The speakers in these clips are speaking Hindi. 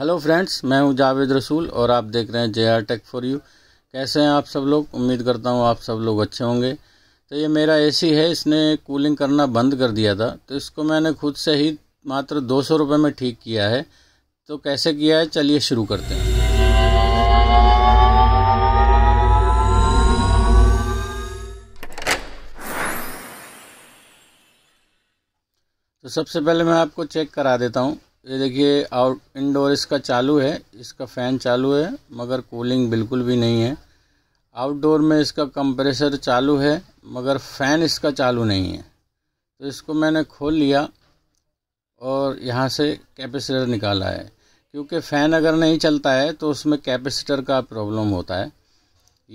हेलो फ्रेंड्स मैं हूं जावेद रसूल और आप देख रहे हैं J R tech for you कैसे हैं आप सब लोग उम्मीद करता हूं आप सब लोग अच्छे होंगे तो ये मेरा एसी है इसने कूलिंग करना बंद कर दिया था तो इसको मैंने खुद से ही मात्र दो सौ रुपये में ठीक किया है तो कैसे किया है चलिए शुरू करते हैं तो सबसे पहले मैं आपको चेक करा देता हूँ ये देखिए आउट इनडोर इसका चालू है इसका फ़ैन चालू है मगर कूलिंग बिल्कुल भी नहीं है आउटडोर में इसका कंप्रेसर चालू है मगर फ़ैन इसका चालू नहीं है तो इसको मैंने खोल लिया और यहाँ से कैपेसिटर निकाला है क्योंकि फ़ैन अगर नहीं चलता है तो उसमें कैपेसिटर का प्रॉब्लम होता है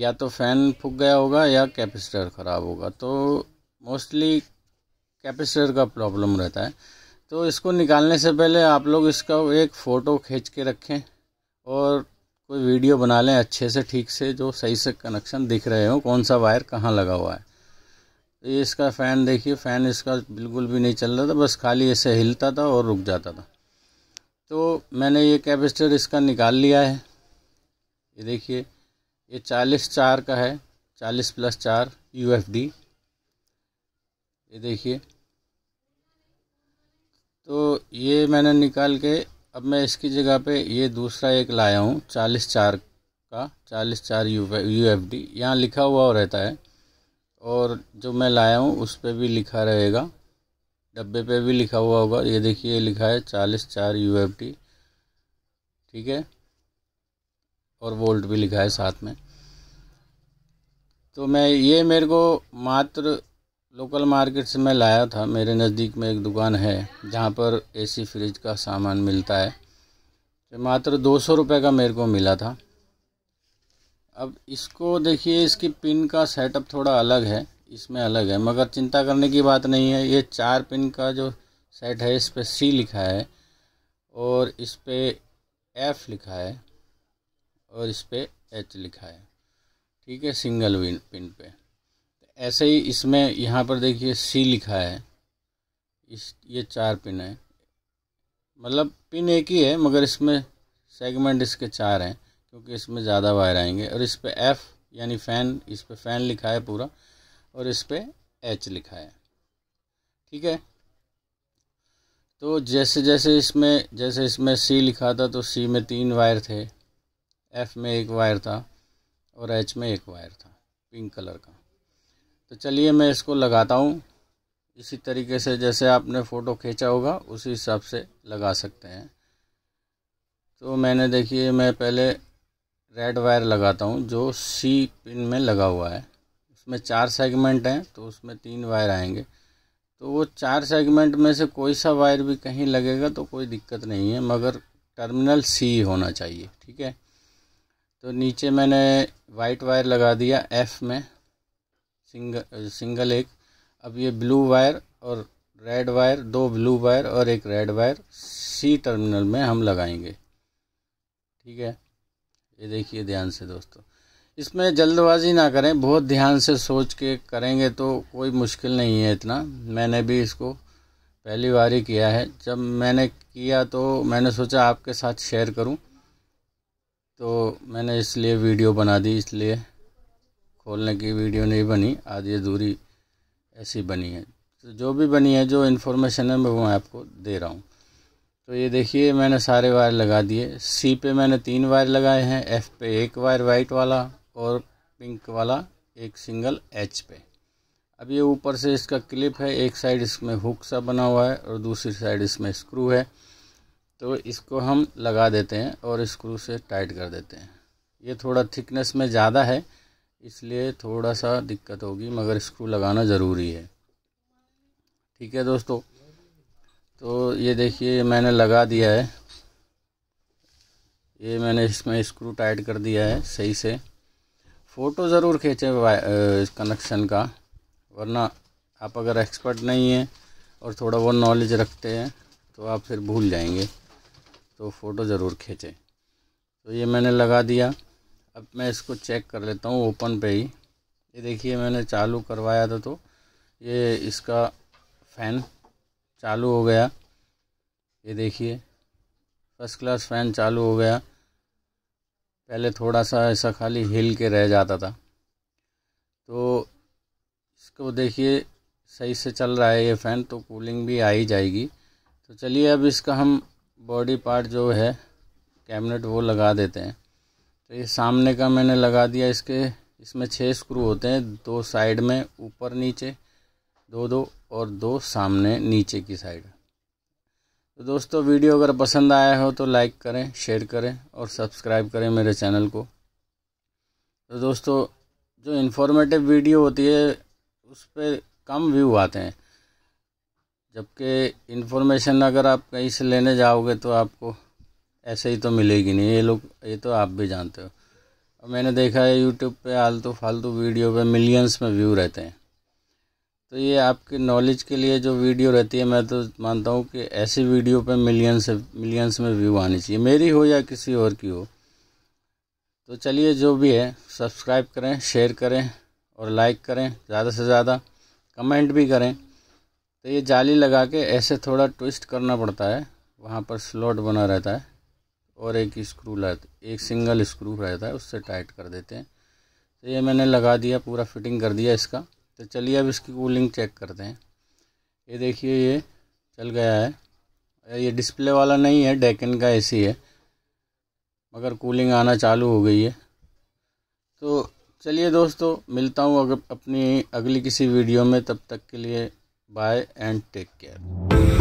या तो फ़ैन फूक गया होगा या कैपेसिटर ख़राब होगा तो मोस्टली कैपेसिटर का प्रॉब्लम रहता है तो इसको निकालने से पहले आप लोग इसका एक फ़ोटो खींच के रखें और कोई वीडियो बना लें अच्छे से ठीक से जो सही से कनेक्शन दिख रहे हो कौन सा वायर कहाँ लगा हुआ है तो ये इसका फ़ैन देखिए फ़ैन इसका बिल्कुल भी नहीं चल रहा था बस खाली ऐसे हिलता था और रुक जाता था तो मैंने ये कैपेसिटर इसका निकाल लिया है ये देखिए ये चालीस चार का है चालीस प्लस चार यू ये देखिए तो ये मैंने निकाल के अब मैं इसकी जगह पे ये दूसरा एक लाया हूँ चालीस चार का चालीस चार यू यू एफ डी यहाँ लिखा हुआ रहता है और जो मैं लाया हूँ उस पर भी लिखा रहेगा डब्बे पे भी लिखा हुआ होगा ये देखिए लिखा है चालीस चार यू एफ डी ठीक है और वोल्ट भी लिखा है साथ में तो मैं ये मेरे को मात्र लोकल मार्केट से मैं लाया था मेरे नज़दीक में एक दुकान है जहाँ पर एसी फ्रिज का सामान मिलता है मात्र दो सौ रुपये का मेरे को मिला था अब इसको देखिए इसकी पिन का सेटअप थोड़ा अलग है इसमें अलग है मगर चिंता करने की बात नहीं है ये चार पिन का जो सेट है इस पर सी लिखा है और इस पर एफ़ लिखा है और इस पर एच लिखा है ठीक है सिंगल विन पिन पे ऐसे ही इसमें यहाँ पर देखिए सी लिखा है इस ये चार पिन है मतलब पिन एक ही है मगर इसमें सेगमेंट इसके चार हैं क्योंकि इसमें ज़्यादा वायर आएंगे और इस पर एफ़ यानी फ़ैन इस पर फ़ैन लिखा है पूरा और इस पर एच लिखा है ठीक है तो जैसे जैसे इसमें जैसे इसमें सी लिखा था तो सी में तीन वायर थे एफ़ में एक वायर था और एच में एक वायर था पिंक कलर का तो चलिए मैं इसको लगाता हूँ इसी तरीके से जैसे आपने फ़ोटो खींचा होगा उसी हिसाब से लगा सकते हैं तो मैंने देखिए मैं पहले रेड वायर लगाता हूँ जो सी पिन में लगा हुआ है उसमें चार सेगमेंट हैं तो उसमें तीन वायर आएंगे तो वो चार सेगमेंट में से कोई सा वायर भी कहीं लगेगा तो कोई दिक्कत नहीं है मगर टर्मिनल सी होना चाहिए ठीक है तो नीचे मैंने वाइट वायर लगा दिया एफ़ में सिंगल सिंगल एक अब ये ब्लू वायर और रेड वायर दो ब्लू वायर और एक रेड वायर सी टर्मिनल में हम लगाएंगे ठीक है ये देखिए ध्यान से दोस्तों इसमें जल्दबाजी ना करें बहुत ध्यान से सोच के करेंगे तो कोई मुश्किल नहीं है इतना मैंने भी इसको पहली बार ही किया है जब मैंने किया तो मैंने सोचा आपके साथ शेयर करूं तो मैंने इसलिए वीडियो बना दी इसलिए खोलने की वीडियो नहीं बनी आज ये दूरी ऐसी बनी है तो जो भी बनी है जो इन्फॉर्मेशन है मैं वो आपको दे रहा हूँ तो ये देखिए मैंने सारे वायर लगा दिए सी पे मैंने तीन वायर लगाए हैं एफ पे एक वायर वाइट वाला और पिंक वाला एक सिंगल एच पे अब ये ऊपर से इसका क्लिप है एक साइड इसमें हुक सा बना हुआ है और दूसरी साइड इसमें स्क्रू है तो इसको हम लगा देते हैं और स्क्रू से टाइट कर देते हैं ये थोड़ा थिकनेस में ज़्यादा है इसलिए थोड़ा सा दिक्कत होगी मगर स्क्रू लगाना ज़रूरी है ठीक है दोस्तों तो ये देखिए मैंने लगा दिया है ये मैंने इसमें स्क्रू टाइट कर दिया है सही से फ़ोटो ज़रूर इस कनेक्शन का वरना आप अगर एक्सपर्ट नहीं हैं और थोड़ा बहुत नॉलेज रखते हैं तो आप फिर भूल जाएंगे तो फ़ोटो ज़रूर खींचें तो ये मैंने लगा दिया अब मैं इसको चेक कर लेता हूँ ओपन पे ही ये देखिए मैंने चालू करवाया था तो ये इसका फ़ैन चालू हो गया ये देखिए फर्स्ट क्लास फ़ैन चालू हो गया पहले थोड़ा सा ऐसा खाली हिल के रह जाता था तो इसको देखिए सही से चल रहा है ये फ़ैन तो कूलिंग भी आ ही जाएगी तो चलिए अब इसका हम बॉडी पार्ट जो है कैबिनेट वो लगा देते हैं तो ये सामने का मैंने लगा दिया इसके इसमें छः स्क्रू होते हैं दो साइड में ऊपर नीचे दो दो और दो सामने नीचे की साइड तो दोस्तों वीडियो अगर पसंद आया हो तो लाइक करें शेयर करें और सब्सक्राइब करें मेरे चैनल को तो दोस्तों जो इन्फॉर्मेटिव वीडियो होती है उस पर कम व्यू आते हैं जबकि इन्फॉर्मेशन अगर आप कहीं से लेने जाओगे तो आपको ऐसे ही तो मिलेगी नहीं ये लोग ये तो आप भी जानते हो और मैंने देखा है यूट्यूब पे आलतू फालतू वीडियो पे मिलियंस में व्यू रहते हैं तो ये आपके नॉलेज के लिए जो वीडियो रहती है मैं तो मानता हूँ कि ऐसी वीडियो पे मिलियंस मिलियंस में व्यू आनी चाहिए मेरी हो या किसी और की हो तो चलिए जो भी है सब्सक्राइब करें शेयर करें और लाइक करें ज़्यादा से ज़्यादा कमेंट भी करें तो ये जाली लगा के ऐसे थोड़ा ट्विस्ट करना पड़ता है वहाँ पर स्लॉट बना रहता है और एक स्क्रू लाते एक सिंगल स्क्रू रहता है उससे टाइट कर देते हैं तो ये मैंने लगा दिया पूरा फिटिंग कर दिया इसका तो चलिए अब इसकी कूलिंग चेक करते हैं ये देखिए ये चल गया है ये डिस्प्ले वाला नहीं है डेकन का एसी है मगर कूलिंग आना चालू हो गई है तो चलिए दोस्तों मिलता हूँ अगर अपनी अगली किसी वीडियो में तब तक के लिए बाय एंड टेक केयर